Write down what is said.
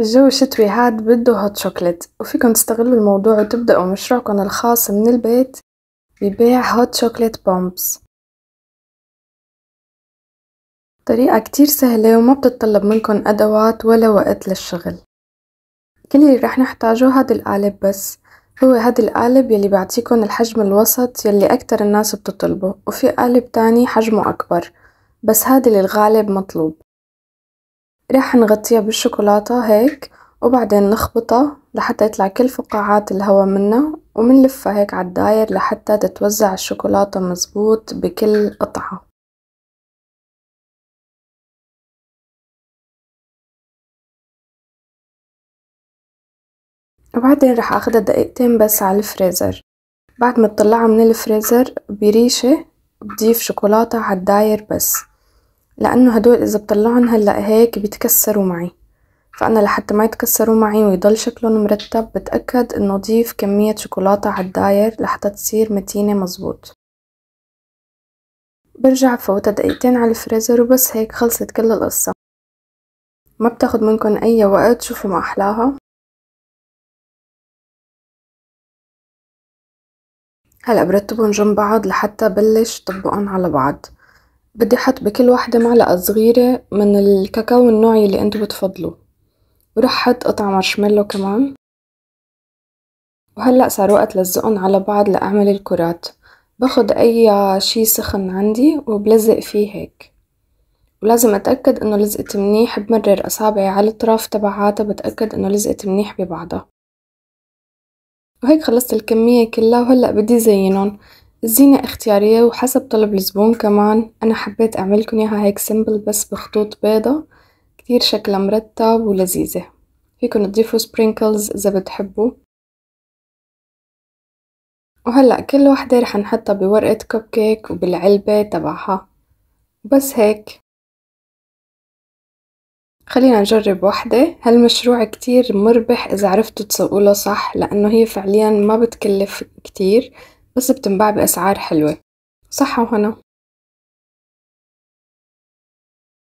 الجو الشتوي هاد بده هوت شوكلت وفيكن تستغلوا الموضوع وتبدأوا مشروعكن الخاص من البيت ببيع هوت شوكليت بومبس طريقة كتير سهلة وما بتتطلب منكن أدوات ولا وقت للشغل كل اللي رح نحتاجه هاد القالب بس هو هاد القالب يلي بيعطيكن الحجم الوسط يلي أكتر الناس بتطلبه وفي قالب تاني حجمه أكبر بس هاد اللي الغالب مطلوب راح نغطيها بالشوكولاتة هيك وبعدين نخبطها لحتى يطلع كل فقاعات الهوا منا ومنلفها هيك عالداير لحتى تتوزع الشوكولاتة مزبوط بكل قطعة وبعدين رح أخذها دقيقتين بس على الفريزر بعد ما تطلعها من الفريزر بريشة بضيف شوكولاتة عالداير بس لانه هدول اذا بطلعهم هلا هيك بيتكسروا معي فانا لحتى ما يتكسروا معي ويضل شكلهم مرتب بتاكد انه ضيف كميه شوكولاته على الداير لحتى تصير متينه مزبوط برجع بفوتها دقيقتين على الفريزر وبس هيك خلصت كل القصه ما بتاخد منكن اي وقت شوفوا ما احلاها هلا برتبهم جنب بعض لحتى بلش طبقهم على بعض بدي أحط بكل واحدة معلقة صغيرة من الكاكاو النوع اللي انتو بتفضلوا وراح أحط قطع مارشميلو كمان وهلأ صار وقت لزقهم على بعض لأعمل الكرات باخد أي شي سخن عندي وبلزق فيه هيك ولازم أتأكد إنه لزقت منيح بمرر أصابعي على الطرف تبعاتها بتأكد إنه لزقت منيح ببعضها وهيك خلصت الكمية كلها وهلأ بدي زينهم الزينة اختيارية وحسب طلب الزبون كمان أنا حبيت أعملكن ياها هيك سيمبل بس بخطوط بيضة كتير شكلها مرتب ولذيذة فيكن تضيفوا سبرينكلز إذا بتحبوا وهلأ كل وحدة رح نحطها بورقة كوب كيك وبالعلبة تبعها بس هيك خلينا نجرب واحدة هالمشروع كتير مربح إذا عرفتوا تسوقوله صح لأنه هي فعليا ما بتكلف كتير بس بتنباع بأسعار حلوة صحة وهنا